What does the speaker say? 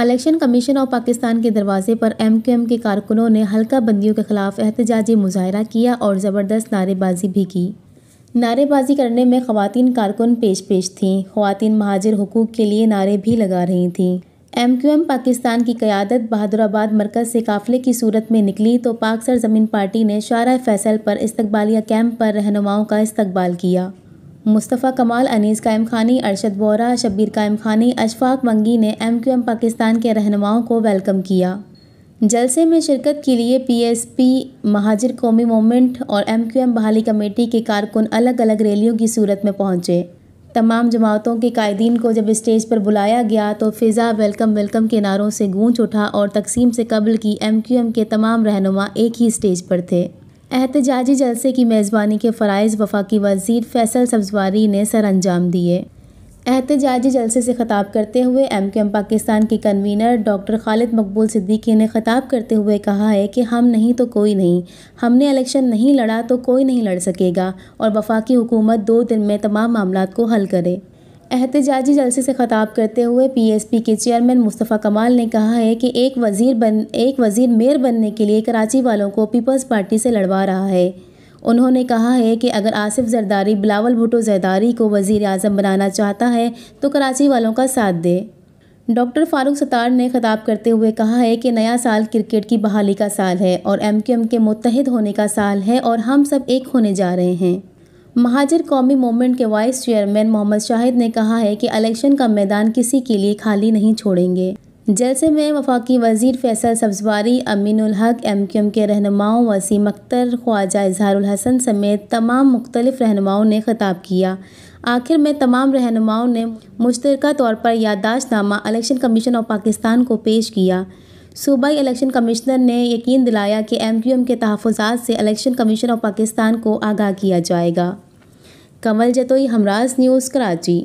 election commission of Pakistan के दरवाजे पर एम क्यू एम के कारकुनों ने हल्का बंदियों के खिलाफ एहतजाजी मुजाहरा किया और ज़बरदस्त नारेबाजी भी की नारेबाजी करने में खवतिन कारकुन पेश पेश थीं खवतिन महाजर हकूक़ के लिए नारे भी लगा रही थीं एम क्यू एम पाकिस्तान की क़्यादत बहादुराबाद मरकज़ से काफ़िले की सूरत में निकली तो पाक सरजमीन पार्टी ने शारा फैसल पर इस्तबालिया कैंप पर रहनुमाओं का इस्तबाल किया मुस्तफ़ा कमाल अनीस कायम खानी अरशद बोरा शब्बीर कायम खानी अशफाक मंगी ने एम क्यू एम पाकिस्तान के रहनुमाओं को वेलकम किया जलसे में शिरकत के लिए P S P महाजिर Qaumi movement और एम क्यू एम बहाली कमेटी के कारकुन अलग अलग रैलियों की सूरत में पहुँचे तमाम जमातों के कायदीन को जब स्टेज पर बुलाया गया तो फ़िज़ा वेलकम वेलकम के नारों से गूंज उठा और तकसीम से कबल की एम क्यू एम के तमाम रहनुमा एक ही स्टेज पर थे एहतजाजी जलसे की मेज़बानी के फ़रज़ वफाकी वजीर फैसल सब्जवारी ने सर अंजाम दिए एहतजाजी जलसे से ख़ाब करते हुए एम के एम पाकिस्तान के कन्वीनर डॉक्टर खालिद मकबूल सिद्दीकी ने ख़ताब करते हुए कहा है कि हम नहीं तो कोई नहीं हमने इलेक्शन नहीं लड़ा तो कोई नहीं लड़ सकेगा और वफाकी हुकूमत दो दिन में तमाम मामला को हल करे एहतजाजी जलसे से ख़ताब करते हुए पीएसपी के चेयरमैन मुस्तफ़ा कमाल ने कहा है कि एक वज़ीर बन एक वज़ीर मेयर बनने के लिए कराची वालों को पीपल्स पार्टी से लड़वा रहा है उन्होंने कहा है कि अगर आसिफ जरदारी बिलावल भुटो जरदारी को वज़ी अजम बनाना चाहता है तो कराची वालों का साथ दे डॉक्टर फारूक सतार ने ख़ाब करते हुए कहा है कि नया साल क्रिकेट की बहाली का साल है और एम के मुतहद होने का साल है और हम सब एक होने जा रहे हैं महाजर कौमी मूवमेंट के वाइस चेयरमैन मोहम्मद शाहिद ने कहा है कि इलेक्शन का मैदान किसी के लिए खाली नहीं छोड़ेंगे जलसे में वफाकी वजीर फैसल सब्जवारी अमीनुल हक एम क्यू एम के रहनुमाओं वसीम अख्तर ख्वाजा इजहारुल हसन समेत तमाम मुख्तलिफ रहनुमाओं ने खिताब किया आखिर में तमाम रहनुमाओं ने मुश्तर तौर पर याददाश्तनामा इलेक्शन कमीशन ऑफ पाकिस्तान को पेश किया सूबाई इलेक्शन कमिश्नर ने यकीन दिलाया कि एम क्यू एम के तहफ़ात से इलेक्शन कमीशन ऑफ पाकिस्तान को आगाह किया जाएगा कमल जतोई हमराज न्यूज़ कराची